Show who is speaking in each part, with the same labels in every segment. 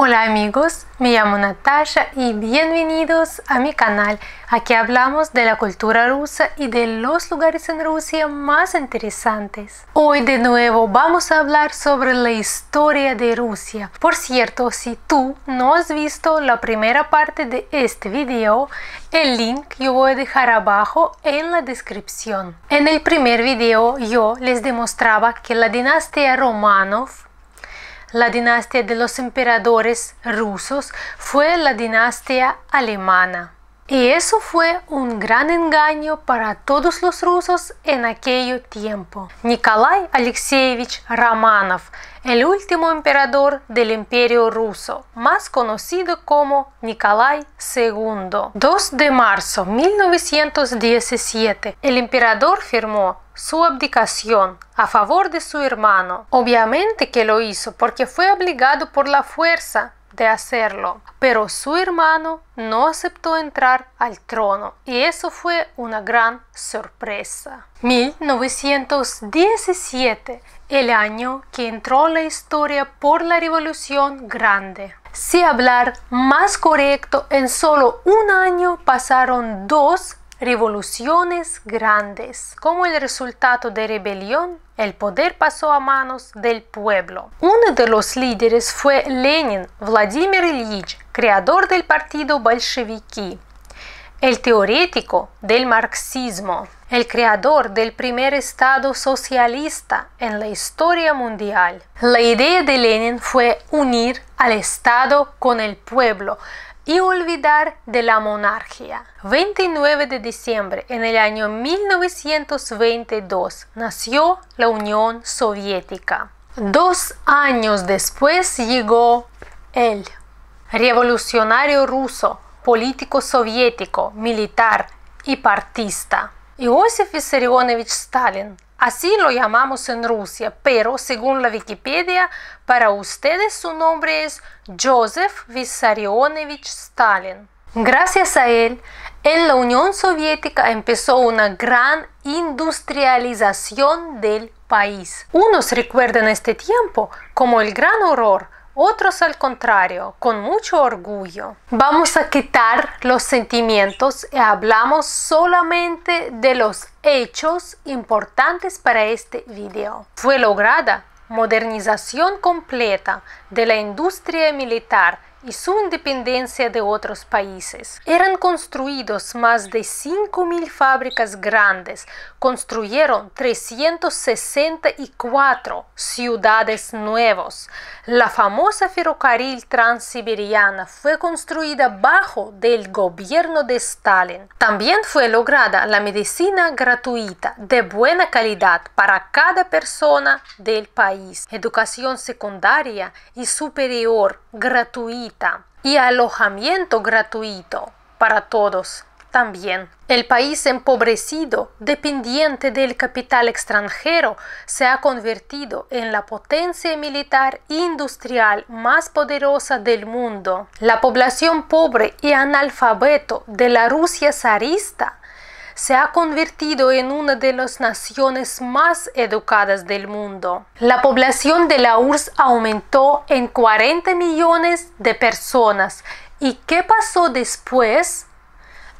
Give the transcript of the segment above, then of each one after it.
Speaker 1: Hola amigos, me llamo Natasha y bienvenidos a mi canal. Aquí hablamos de la cultura rusa y de los lugares en Rusia más interesantes. Hoy de nuevo vamos a hablar sobre la historia de Rusia. Por cierto, si tú no has visto la primera parte de este video, el link yo voy a dejar abajo en la descripción. En el primer video yo les demostraba que la dinastía Romanov la dinastía de los emperadores rusos fue la dinastía alemana. Y eso fue un gran engaño para todos los rusos en aquel tiempo. Nikolai Alekseevich Romanov, el último emperador del imperio ruso, más conocido como Nikolai II. 2 de marzo de 1917, el emperador firmó su abdicación a favor de su hermano. Obviamente que lo hizo porque fue obligado por la fuerza de hacerlo, pero su hermano no aceptó entrar al trono y eso fue una gran sorpresa. 1917, el año que entró la historia por la Revolución Grande. Si hablar más correcto, en solo un año pasaron dos revoluciones grandes, como el resultado de rebelión el poder pasó a manos del pueblo. Uno de los líderes fue Lenin Vladimir Ilyich, creador del partido Bolsheviki, el teorético del marxismo, el creador del primer Estado socialista en la historia mundial. La idea de Lenin fue unir al Estado con el pueblo, y olvidar de la monarquía. 29 de diciembre en el año 1922 nació la Unión Soviética. Dos años después llegó el revolucionario ruso, político soviético, militar y partista. Иосиф Виссарионович Stalin. Así lo llamamos en Rusia, pero según la Wikipedia, para ustedes su nombre es Joseph Vissarionovich Stalin. Gracias a él, en la Unión Soviética empezó una gran industrialización del país. Unos recuerdan este tiempo como el gran horror, otros al contrario, con mucho orgullo. Vamos a quitar los sentimientos y hablamos solamente de los hechos importantes para este video. Fue lograda modernización completa de la industria militar y su independencia de otros países. Eran construidos más de 5.000 fábricas grandes, construyeron 364 ciudades nuevas. La famosa ferrocarril transiberiana fue construida bajo del gobierno de Stalin. También fue lograda la medicina gratuita de buena calidad para cada persona del país, educación secundaria y superior gratuita y alojamiento gratuito para todos también. El país empobrecido, dependiente del capital extranjero, se ha convertido en la potencia militar industrial más poderosa del mundo. La población pobre y analfabeto de la Rusia zarista se ha convertido en una de las naciones más educadas del mundo. La población de la URSS aumentó en 40 millones de personas. ¿Y qué pasó después?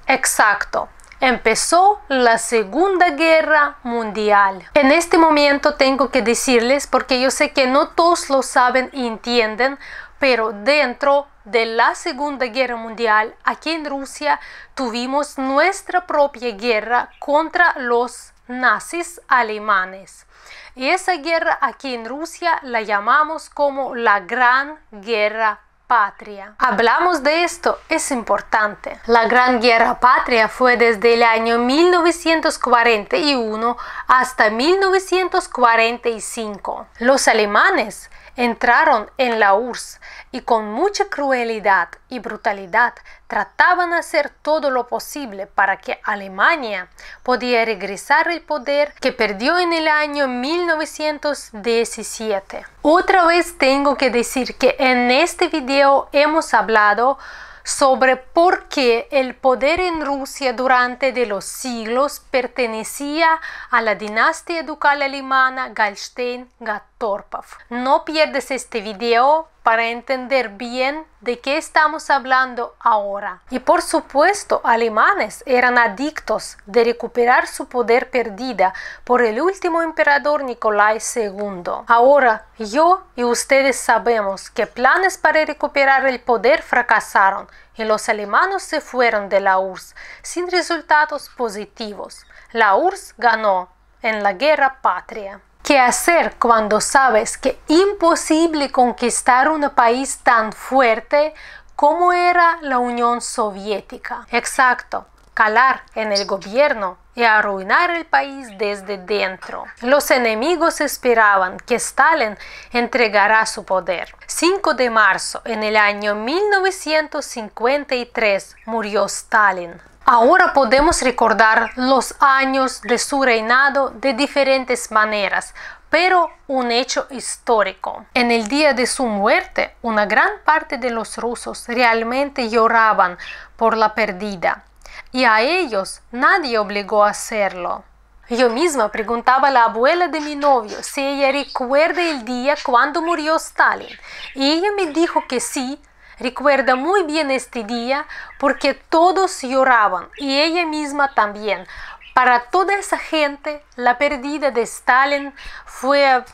Speaker 1: Exacto empezó la Segunda Guerra Mundial. En este momento tengo que decirles, porque yo sé que no todos lo saben y entienden, pero dentro de la Segunda Guerra Mundial, aquí en Rusia tuvimos nuestra propia guerra contra los nazis alemanes. Y esa guerra aquí en Rusia la llamamos como la Gran Guerra Patria. Hablamos de esto, es importante. La Gran Guerra Patria fue desde el año 1941 hasta 1945. Los alemanes entraron en la URSS y con mucha crueldad y brutalidad trataban de hacer todo lo posible para que Alemania podía regresar el poder que perdió en el año 1917. Otra vez tengo que decir que en este video hemos hablado sobre por qué el poder en Rusia durante de los siglos pertenecía a la dinastía ducal alemana Galstein-Gatorpov. No pierdes este video para entender bien de qué estamos hablando ahora. Y por supuesto, alemanes eran adictos de recuperar su poder perdida por el último emperador Nicolás II. Ahora, yo y ustedes sabemos que planes para recuperar el poder fracasaron y los alemanes se fueron de la URSS sin resultados positivos. La URSS ganó en la guerra patria. ¿Qué hacer cuando sabes que imposible conquistar un país tan fuerte como era la Unión Soviética? Exacto, calar en el gobierno y arruinar el país desde dentro. Los enemigos esperaban que Stalin entregara su poder. 5 de marzo en el año 1953 murió Stalin. Ahora podemos recordar los años de su reinado de diferentes maneras, pero un hecho histórico. En el día de su muerte, una gran parte de los rusos realmente lloraban por la perdida y a ellos nadie obligó a hacerlo. Yo misma preguntaba a la abuela de mi novio si ella recuerda el día cuando murió Stalin, y ella me dijo que sí, Recuerda muy bien este día porque todos lloraban y ella misma también. Para toda esa gente, la pérdida de Stalin fue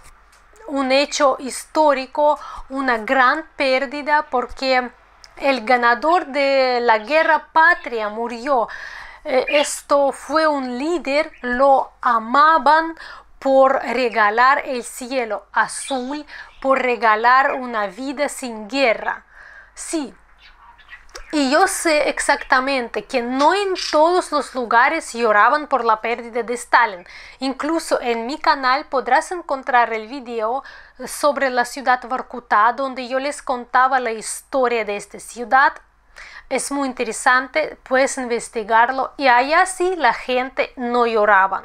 Speaker 1: un hecho histórico, una gran pérdida porque el ganador de la guerra patria murió. Eh, esto fue un líder, lo amaban por regalar el cielo azul, por regalar una vida sin guerra. Sí. Y yo sé exactamente que no en todos los lugares lloraban por la pérdida de Stalin. Incluso en mi canal podrás encontrar el video sobre la ciudad Varkuta donde yo les contaba la historia de esta ciudad es muy interesante, puedes investigarlo y allá sí la gente no lloraban.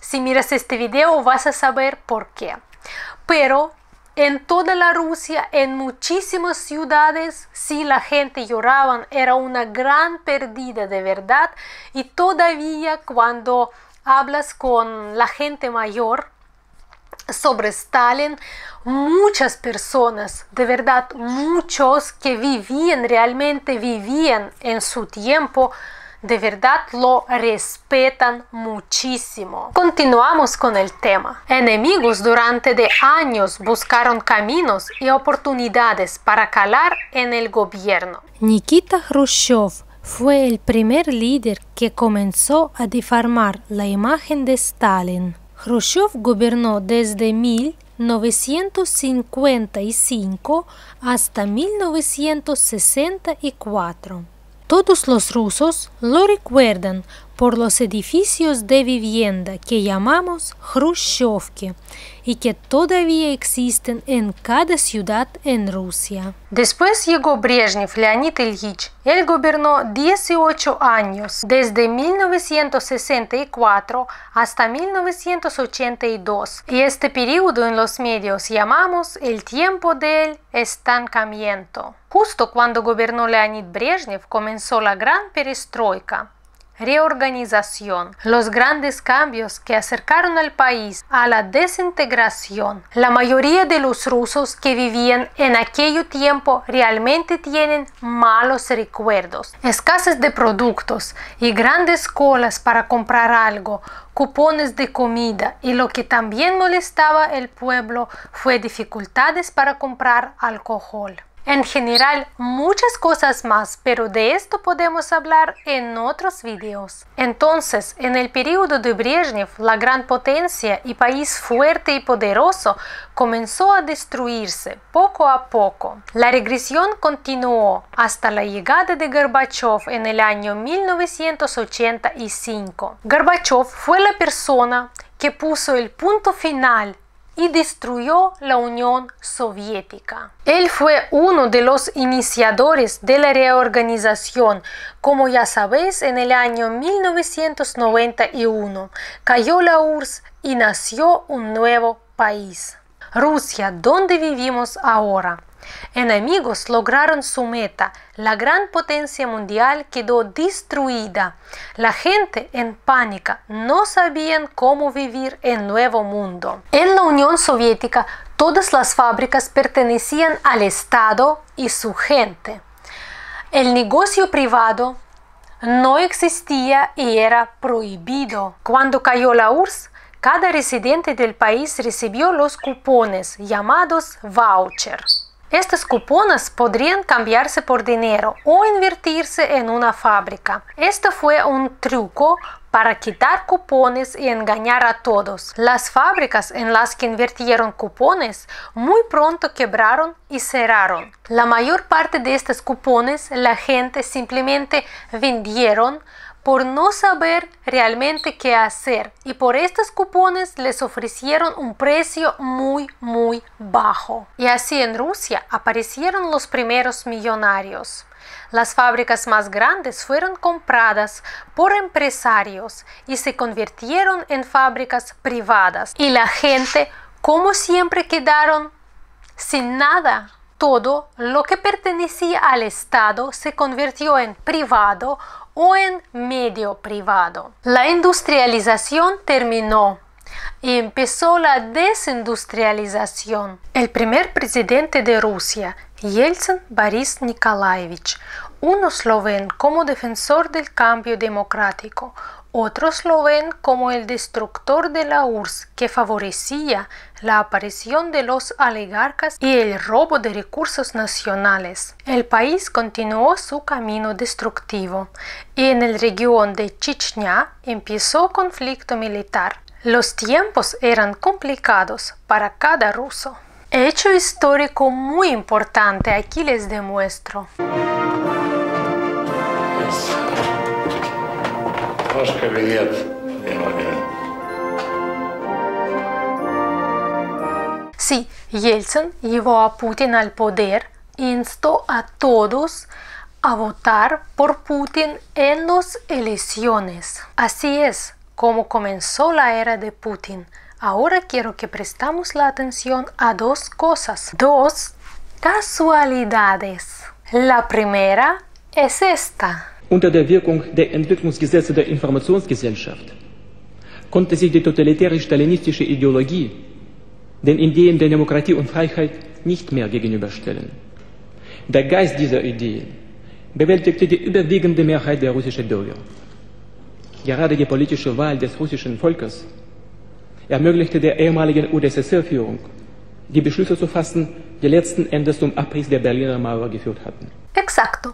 Speaker 1: Si miras este video vas a saber por qué. Pero en toda la Rusia, en muchísimas ciudades, si la gente lloraban, era una gran pérdida de verdad. Y todavía cuando hablas con la gente mayor sobre Stalin, muchas personas, de verdad muchos que vivían, realmente vivían en su tiempo, de verdad lo respetan muchísimo. Continuamos con el tema. Enemigos durante de años buscaron caminos y oportunidades para calar en el gobierno. Nikita Khrushchev fue el primer líder que comenzó a difamar la imagen de Stalin. Khrushchev gobernó desde 1955 hasta 1964. Todos los rusos lo recuerdan por los edificios de vivienda que llamamos Khrushchevki y que todavía existen en cada ciudad en Rusia. Después llegó Brezhnev Leonid Ilyich. Él gobernó 18 años, desde 1964 hasta 1982. Y este periodo en los medios llamamos el tiempo del estancamiento. Justo cuando gobernó Leonid Brezhnev comenzó la gran perestroika reorganización, los grandes cambios que acercaron al país a la desintegración. La mayoría de los rusos que vivían en aquel tiempo realmente tienen malos recuerdos, escasez de productos y grandes colas para comprar algo, cupones de comida y lo que también molestaba al pueblo fue dificultades para comprar alcohol en general muchas cosas más, pero de esto podemos hablar en otros videos. Entonces, en el período de Brezhnev, la gran potencia y país fuerte y poderoso comenzó a destruirse poco a poco. La regresión continuó hasta la llegada de Gorbachev en el año 1985. Gorbachev fue la persona que puso el punto final y destruyó la Unión Soviética. Él fue uno de los iniciadores de la reorganización. Como ya sabéis, en el año 1991 cayó la URSS y nació un nuevo país. Rusia, donde vivimos ahora enemigos lograron su meta, la gran potencia mundial quedó destruida. La gente en pánica, no sabían cómo vivir en nuevo mundo. En la Unión Soviética, todas las fábricas pertenecían al Estado y su gente. El negocio privado no existía y era prohibido. Cuando cayó la URSS, cada residente del país recibió los cupones llamados vouchers. Estas cupones podrían cambiarse por dinero o invertirse en una fábrica. Esto fue un truco para quitar cupones y engañar a todos. Las fábricas en las que invirtieron cupones muy pronto quebraron y cerraron. La mayor parte de estos cupones la gente simplemente vendieron por no saber realmente qué hacer y por estos cupones les ofrecieron un precio muy muy bajo. Y así en Rusia aparecieron los primeros millonarios. Las fábricas más grandes fueron compradas por empresarios y se convirtieron en fábricas privadas. Y la gente, como siempre, quedaron sin nada todo lo que pertenecía al Estado se convirtió en privado o en medio privado. La industrialización terminó y empezó la desindustrialización. El primer presidente de Rusia, Yeltsin Boris Nikolaevich, un sloven como defensor del cambio democrático, otros lo ven como el destructor de la URSS que favorecía la aparición de los oligarcas y el robo de recursos nacionales. El país continuó su camino destructivo y en el región de Chechnya empezó conflicto militar. Los tiempos eran complicados para cada ruso. Hecho histórico muy importante aquí les demuestro. que Sí, Yeltsin llevó a Putin al poder, instó a todos a votar por Putin en las elecciones. Así es como comenzó la era de Putin. Ahora quiero que prestamos la atención a dos cosas, dos casualidades. La primera es esta. unter der Wirkung der Entwicklungsgesetze der Informationsgesellschaft konnte sich die totalitäre stalinistische Ideologie den Ideen der Demokratie und Freiheit nicht mehr gegenüberstellen. Der Geist dieser Ideen bewältigte die überwiegende Mehrheit der russischen Bürger. Gerade die politische Wahl des russischen Volkes ermöglichte der ehemaligen UdSSR-Führung, die Beschlüsse zu fassen, die letzten Endes zum Abriss der Berliner Mauer geführt hatten. Exacto.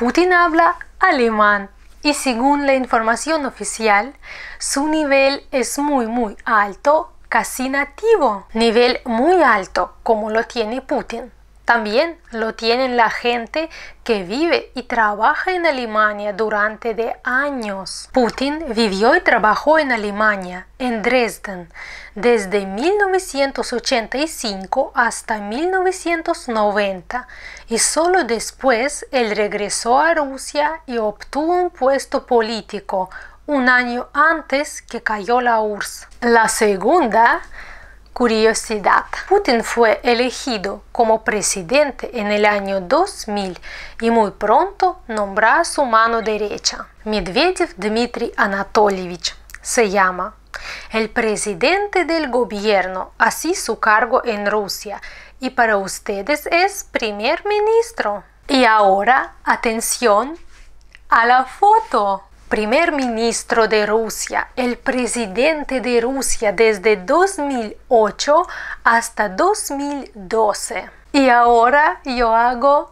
Speaker 1: Putin habla alemán y según la información oficial, su nivel es muy muy alto, casi nativo, nivel muy alto como lo tiene Putin. También lo tienen la gente que vive y trabaja en Alemania durante de años. Putin vivió y trabajó en Alemania, en Dresden, desde 1985 hasta 1990 y solo después él regresó a Rusia y obtuvo un puesto político un año antes que cayó la URSS. La segunda Curiosidad. Putin fue elegido como presidente en el año 2000 y muy pronto nombró a su mano derecha. Medvedev Dmitry Anatolievich se llama. El presidente del gobierno, así su cargo en Rusia, y para ustedes es primer ministro. Y ahora, atención a la foto primer ministro de Rusia, el presidente de Rusia desde 2008 hasta 2012. Y ahora yo hago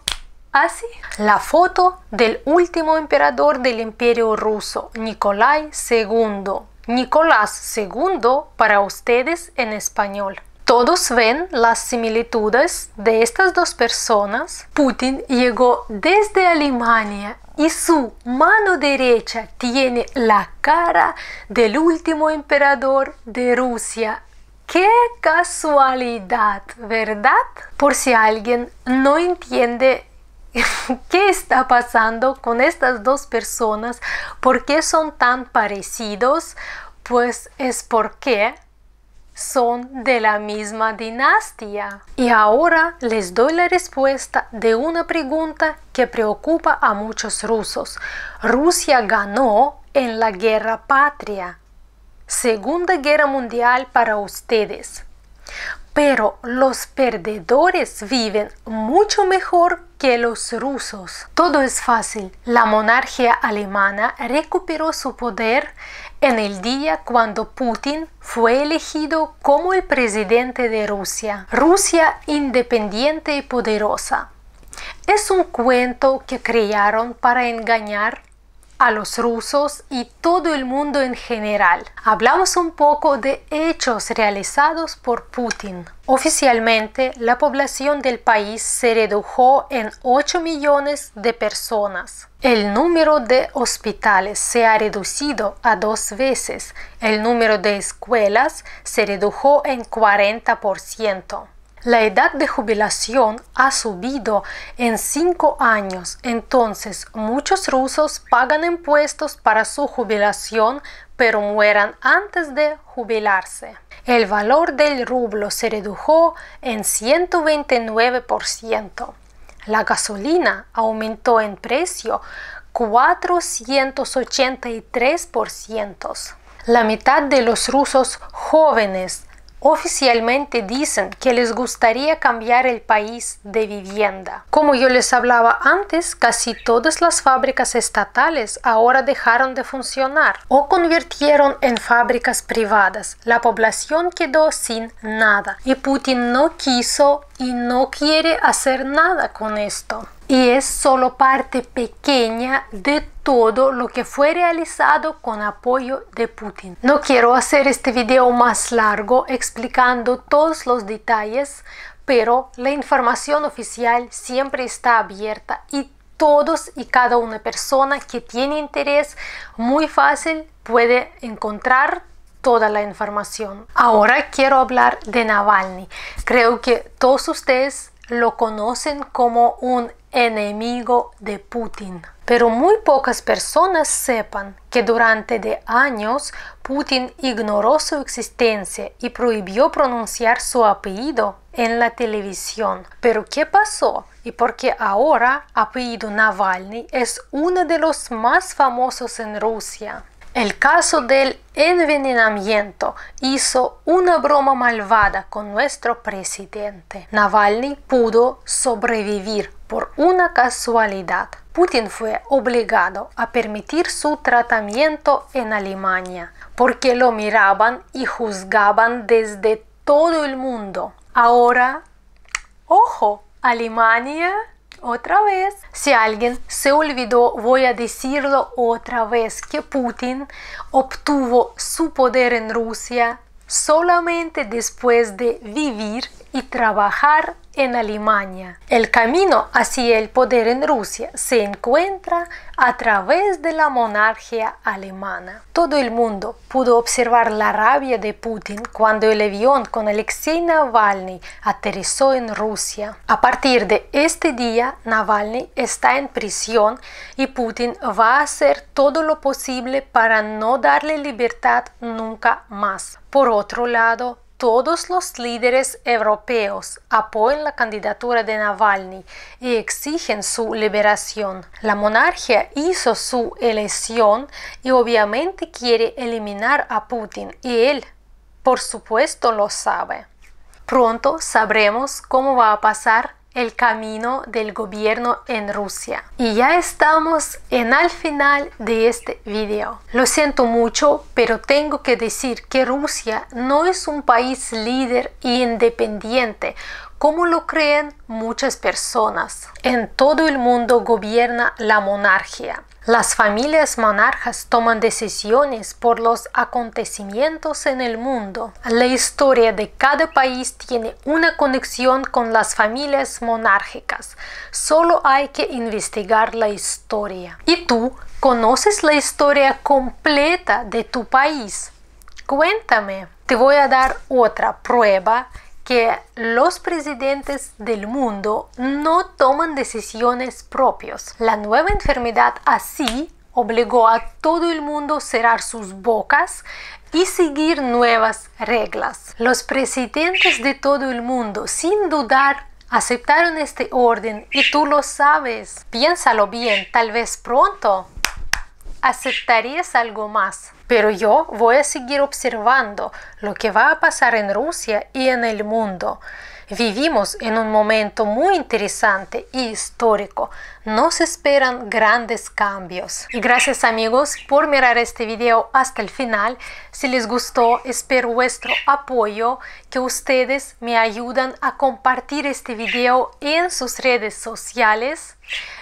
Speaker 1: así. La foto del último emperador del imperio ruso, Nicolai II. Nicolás II para ustedes en español. Todos ven las similitudes de estas dos personas. Putin llegó desde Alemania y su mano derecha tiene la cara del último emperador de Rusia. ¡Qué casualidad, verdad? Por si alguien no entiende qué está pasando con estas dos personas, por qué son tan parecidos, pues es porque son de la misma dinastía. Y ahora les doy la respuesta de una pregunta que preocupa a muchos rusos. Rusia ganó en la guerra patria. Segunda Guerra Mundial para ustedes. Pero los perdedores viven mucho mejor que los rusos. Todo es fácil. La monarquía alemana recuperó su poder en el día cuando Putin fue elegido como el presidente de Rusia, Rusia independiente y poderosa. Es un cuento que crearon para engañar a los rusos y todo el mundo en general. Hablamos un poco de hechos realizados por Putin. Oficialmente, la población del país se redujo en 8 millones de personas. El número de hospitales se ha reducido a dos veces. El número de escuelas se redujo en 40%. La edad de jubilación ha subido en cinco años, entonces muchos rusos pagan impuestos para su jubilación, pero mueran antes de jubilarse. El valor del rublo se redujo en 129%. La gasolina aumentó en precio 483%. La mitad de los rusos jóvenes Oficialmente dicen que les gustaría cambiar el país de vivienda. Como yo les hablaba antes, casi todas las fábricas estatales ahora dejaron de funcionar o convirtieron en fábricas privadas. La población quedó sin nada y Putin no quiso y no quiere hacer nada con esto y es solo parte pequeña de todo lo que fue realizado con apoyo de Putin. No quiero hacer este video más largo explicando todos los detalles, pero la información oficial siempre está abierta y todos y cada una persona que tiene interés muy fácil puede encontrar toda la información. Ahora quiero hablar de Navalny. Creo que todos ustedes lo conocen como un enemigo de Putin. Pero muy pocas personas sepan que durante de años Putin ignoró su existencia y prohibió pronunciar su apellido en la televisión. Pero ¿qué pasó? Y porque ahora apellido Navalny es uno de los más famosos en Rusia. El caso del envenenamiento hizo una broma malvada con nuestro presidente. Navalny pudo sobrevivir por una casualidad. Putin fue obligado a permitir su tratamiento en Alemania porque lo miraban y juzgaban desde todo el mundo. Ahora, ojo, Alemania otra vez. Si alguien se olvidó, voy a decirlo otra vez, que Putin obtuvo su poder en Rusia solamente después de vivir y trabajar en Alemania. El camino hacia el poder en Rusia se encuentra a través de la monarquía alemana. Todo el mundo pudo observar la rabia de Putin cuando el avión con Alexei Navalny aterrizó en Rusia. A partir de este día, Navalny está en prisión y Putin va a hacer todo lo posible para no darle libertad nunca más. Por otro lado, todos los líderes europeos apoyan la candidatura de Navalny y exigen su liberación. La monarquía hizo su elección y obviamente quiere eliminar a Putin y él, por supuesto, lo sabe. Pronto sabremos cómo va a pasar el camino del gobierno en Rusia. Y ya estamos en el final de este video. Lo siento mucho, pero tengo que decir que Rusia no es un país líder e independiente como lo creen muchas personas. En todo el mundo gobierna la monarquía. Las familias monarcas toman decisiones por los acontecimientos en el mundo. La historia de cada país tiene una conexión con las familias monárquicas. Solo hay que investigar la historia. ¿Y tú conoces la historia completa de tu país? Cuéntame. Te voy a dar otra prueba que los presidentes del mundo no toman decisiones propias. La nueva enfermedad así obligó a todo el mundo a cerrar sus bocas y seguir nuevas reglas. Los presidentes de todo el mundo, sin dudar, aceptaron este orden y tú lo sabes. Piénsalo bien, tal vez pronto aceptarías algo más pero yo voy a seguir observando lo que va a pasar en Rusia y en el mundo. Vivimos en un momento muy interesante y histórico. Nos esperan grandes cambios. Y gracias amigos por mirar este video hasta el final. Si les gustó, espero vuestro apoyo, que ustedes me ayudan a compartir este video en sus redes sociales.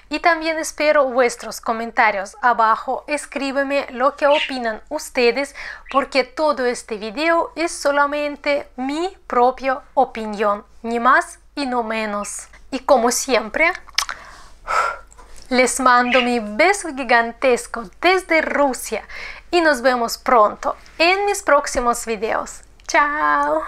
Speaker 1: Y también espero vuestros comentarios abajo. Escríbeme lo que opinan ustedes porque todo este video es solamente mi propia opinión, ni más y no menos. Y como siempre, les mando mi beso gigantesco desde Rusia y nos vemos pronto en mis próximos videos. ¡Chao!